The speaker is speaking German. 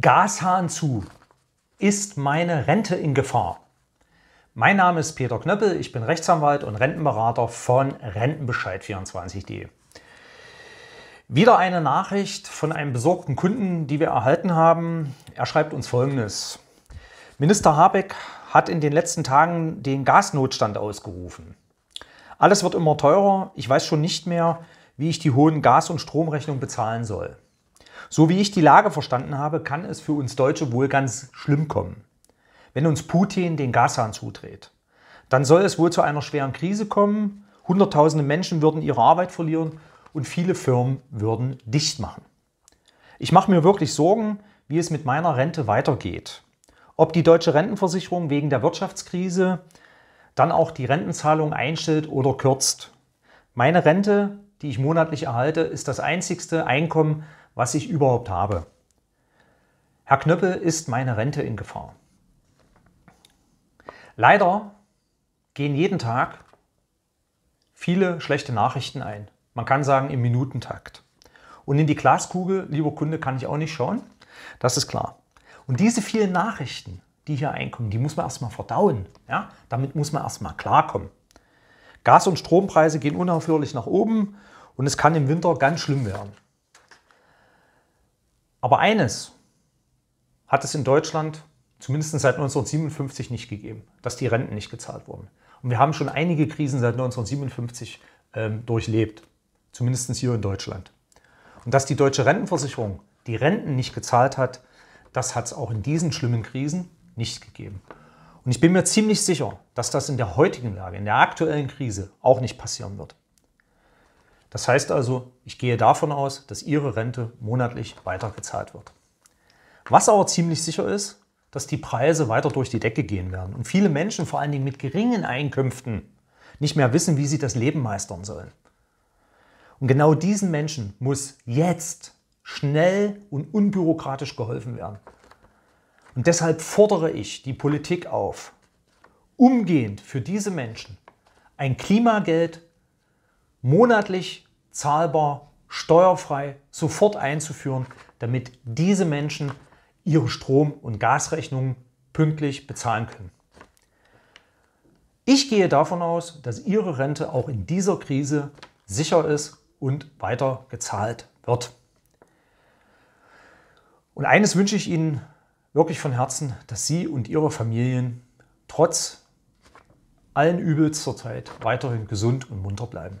Gashahn zu. Ist meine Rente in Gefahr? Mein Name ist Peter Knöppel, ich bin Rechtsanwalt und Rentenberater von Rentenbescheid24.de. Wieder eine Nachricht von einem besorgten Kunden, die wir erhalten haben. Er schreibt uns folgendes. Minister Habeck hat in den letzten Tagen den Gasnotstand ausgerufen. Alles wird immer teurer, ich weiß schon nicht mehr, wie ich die hohen Gas- und Stromrechnungen bezahlen soll. So wie ich die Lage verstanden habe, kann es für uns Deutsche wohl ganz schlimm kommen. Wenn uns Putin den Gashahn zudreht, dann soll es wohl zu einer schweren Krise kommen, Hunderttausende Menschen würden ihre Arbeit verlieren und viele Firmen würden dicht machen. Ich mache mir wirklich Sorgen, wie es mit meiner Rente weitergeht. Ob die deutsche Rentenversicherung wegen der Wirtschaftskrise dann auch die Rentenzahlung einstellt oder kürzt. Meine Rente, die ich monatlich erhalte, ist das einzigste Einkommen, was ich überhaupt habe. Herr Knöppel, ist meine Rente in Gefahr? Leider gehen jeden Tag viele schlechte Nachrichten ein. Man kann sagen im Minutentakt. Und in die Glaskugel, lieber Kunde, kann ich auch nicht schauen. Das ist klar. Und diese vielen Nachrichten, die hier einkommen, die muss man erstmal verdauen. Ja? Damit muss man erstmal klarkommen. Gas- und Strompreise gehen unaufhörlich nach oben und es kann im Winter ganz schlimm werden. Aber eines hat es in Deutschland zumindest seit 1957 nicht gegeben, dass die Renten nicht gezahlt wurden. Und wir haben schon einige Krisen seit 1957 ähm, durchlebt, zumindest hier in Deutschland. Und dass die deutsche Rentenversicherung die Renten nicht gezahlt hat, das hat es auch in diesen schlimmen Krisen nicht gegeben. Und ich bin mir ziemlich sicher, dass das in der heutigen Lage, in der aktuellen Krise auch nicht passieren wird. Das heißt also, ich gehe davon aus, dass Ihre Rente monatlich weitergezahlt wird. Was aber ziemlich sicher ist, dass die Preise weiter durch die Decke gehen werden und viele Menschen, vor allen Dingen mit geringen Einkünften, nicht mehr wissen, wie sie das Leben meistern sollen. Und genau diesen Menschen muss jetzt schnell und unbürokratisch geholfen werden. Und deshalb fordere ich die Politik auf, umgehend für diese Menschen ein Klimageld monatlich zahlbar, steuerfrei, sofort einzuführen, damit diese Menschen ihre Strom- und Gasrechnungen pünktlich bezahlen können. Ich gehe davon aus, dass Ihre Rente auch in dieser Krise sicher ist und weiter gezahlt wird. Und eines wünsche ich Ihnen wirklich von Herzen, dass Sie und Ihre Familien trotz allen Übels zurzeit weiterhin gesund und munter bleiben.